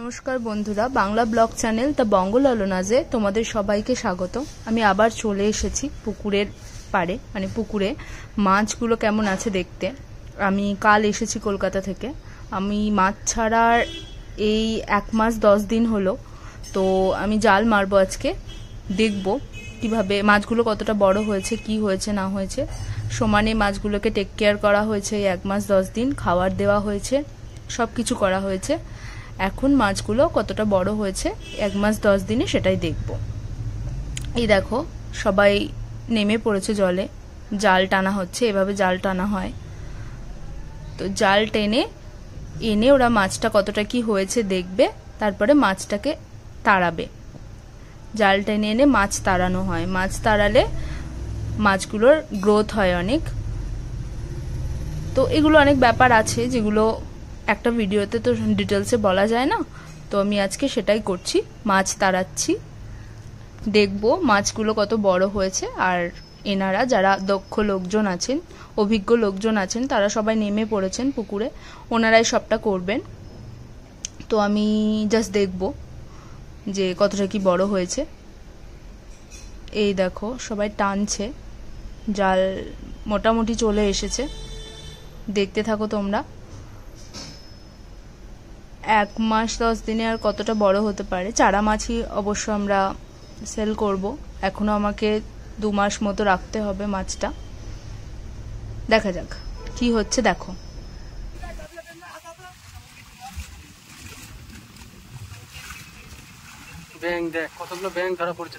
নমস্কার বন্ধুরা Bangla blog channel the Bangal তোমাদের সবাইকে স্বাগত আমি আবার চলে এসেছি পুকুরের পাড়ে মানে পুকুরে মাছগুলো কেমন আছে দেখতে আমি কাল এসেছি কলকাতা থেকে আমি মাছ ছাড়ার এই এক মাস দশ দিন হলো তো আমি জাল মারব আজকে দেখব কিভাবে মাছগুলো কতটা বড় হয়েছে কি হয়েছে না হয়েছে সমানে মাছগুলোকে টেক কেয়ার করা হয়েছে এই এক মাস দশ দিন খাবার দেওয়া হয়েছে সব কিছু করা হয়েছে এখন মাছগুলো কতটা বড় হয়েছে এক মাস দশ দিনে সেটাই দেখব এই দেখো সবাই নেমে পড়েছে জলে জাল টানা হচ্ছে এভাবে জাল টানা হয় তো জাল টেনে এনে ওরা মাছটা কতটা কি হয়েছে দেখবে তারপরে মাছটাকে তাড়াবে জাল টেনে এনে মাছ তাড়ানো হয় মাছ তাড়ালে মাছগুলোর গ্রোথ হয় অনেক তো এগুলো অনেক ব্যাপার আছে যেগুলো একটা ভিডিওতে তো ডিটেলসে বলা যায় না তো আমি আজকে সেটাই করছি মাছ তাড়াচ্ছি দেখব মাছগুলো কত বড় হয়েছে আর এনারা যারা দক্ষ লোকজন আছেন অভিজ্ঞ লোকজন আছেন তারা সবাই নেমে পড়েছেন পুকুরে ওনারাই সবটা করবেন তো আমি জাস্ট দেখব যে কতটা কি বড় হয়েছে এই দেখো সবাই টানছে জাল মোটামুটি চলে এসেছে দেখতে থাকো তোমরা এক মাস দশ দিনে আর কতটা বড় হতে পারে চারা মাছই অবশ্য আমরা সেল করব এখনও আমাকে দু মাস মতো রাখতে হবে মাছটা দেখা যাক কি হচ্ছে দেখো কতগুলো ধরা পড়ছে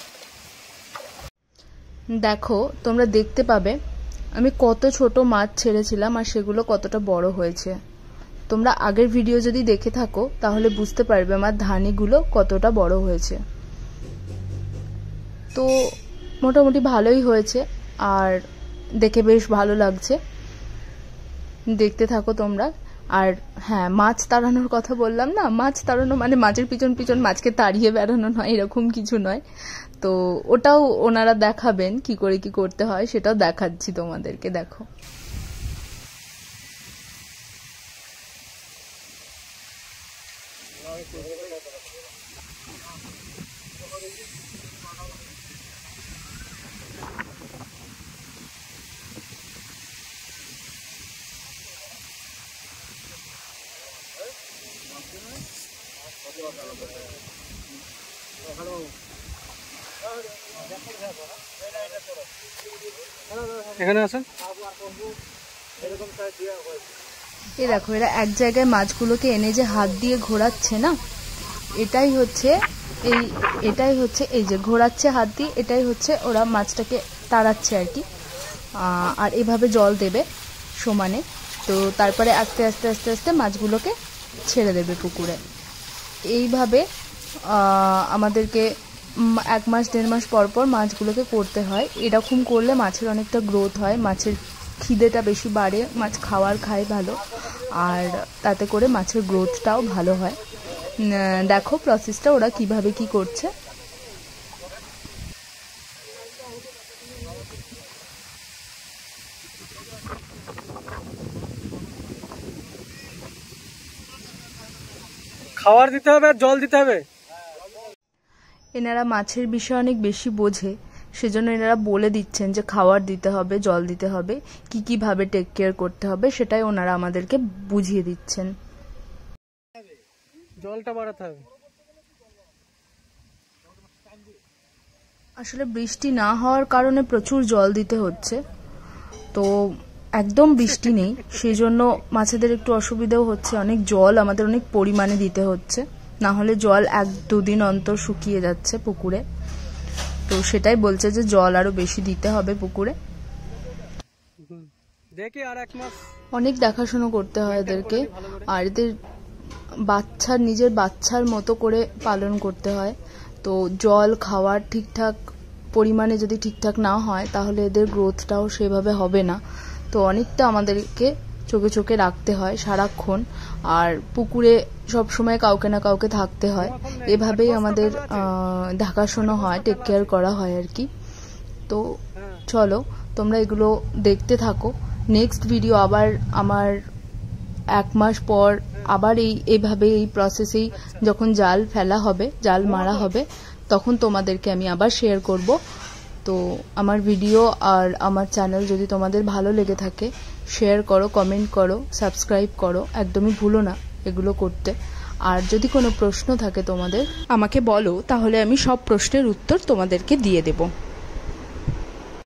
দেখো তোমরা দেখতে পাবে আমি কত ছোট মাছ ছেড়েছিলাম আর সেগুলো কতটা বড় হয়েছে তোমরা আগের ভিডিও যদি দেখে থাকো তাহলে বুঝতে পারবে আমার ধানিগুলো কতটা বড় হয়েছে তো মোটামুটি ভালোই হয়েছে আর দেখে বেশ ভালো লাগছে দেখতে থাকো তোমরা আর হ্যাঁ মাছ তাড়ানোর কথা বললাম না মাছ তাড়ানো মানে মাছের পিছন পিছন মাছকে তাড়িয়ে বেড়ানো নয় এরকম কিছু নয় তো ওটাও ওনারা দেখাবেন কি করে কি করতে হয় সেটাও দেখাচ্ছি তোমাদেরকে দেখো Thank you. এ দেখো এরা এক জায়গায় মাছগুলোকে এনে যে হাত দিয়ে ঘোরাচ্ছে না এটাই হচ্ছে এই এটাই হচ্ছে এই যে ঘোরাচ্ছে হাত দিয়ে এটাই হচ্ছে ওরা মাছটাকে তাড়াচ্ছে আর কি আর এভাবে জল দেবে সমানে তো তারপরে আস্তে আস্তে আস্তে আস্তে মাছগুলোকে ছেড়ে দেবে পুকুরে এইভাবে আমাদেরকে এক মাস দেড় মাস পর পর মাছগুলোকে করতে হয় এরকম করলে মাছের অনেকটা গ্রোথ হয় মাছের খিদেটা বেশি বাড়ে মাছ খাওয়ার খায় ভালো আর তাতে করে মাছের গ্রোথটাও ভালো হয় দেখো প্রসেসটা ওরা কিভাবে কি করছে খাওয়ার দিতে হবে আর জল দিতে হবে এনারা মাছের বিষয় অনেক বেশি বোঝে সেজন্য এনারা বলে দিচ্ছেন যে খাওয়ার দিতে হবে জল দিতে হবে কি কিভাবে টেক কেয়ার করতে হবে সেটাই ওনারা আমাদেরকে বুঝিয়ে দিচ্ছেন জলটা বাড়াতে হবে আসলে বৃষ্টি না হওয়ার কারণে প্রচুর জল দিতে হচ্ছে তো একদম বৃষ্টি নেই সেই জন্য মাছেদের একটু অসুবিধাও হচ্ছে অনেক জল আমাদের অনেক পরিমাণে দিতে হচ্ছে না হলে জল এক দুদিন অন্তর শুকিয়ে যাচ্ছে পুকুরে তো সেটাই বলছে যে জল আরো বেশি দিতে হবে পুকুরে অনেক দেখাশুনো করতে হয় এদেরকে আর এদের বাচ্চার নিজের বাচ্চার মতো করে পালন করতে হয় তো জল খাওয়ার ঠিকঠাক পরিমাণে যদি ঠিকঠাক না হয় তাহলে এদের গ্রোথটাও সেভাবে হবে না তো অনেকটা আমাদেরকে চোখে চোখে রাখতে হয় সারাক্ষণ আর পুকুরে সব সময় কাউকে না কাউকে থাকতে হয় এভাবেই আমাদের দেখাশোনা হয় টেক কেয়ার করা হয় আর কি তো চলো তোমরা এগুলো দেখতে থাকো নেক্সট ভিডিও আবার আমার এক মাস পর আবার এই এভাবে এই প্রসেসেই যখন জাল ফেলা হবে জাল মারা হবে তখন তোমাদেরকে আমি আবার শেয়ার করব তো আমার ভিডিও আর আমার চ্যানেল যদি তোমাদের ভালো লেগে থাকে শেয়ার করো কমেন্ট করো সাবস্ক্রাইব করো একদমই ভুলো না এগুলো করতে আর যদি কোনো প্রশ্ন থাকে তোমাদের আমাকে বলো তাহলে আমি সব প্রশ্নের উত্তর তোমাদেরকে দিয়ে দেবো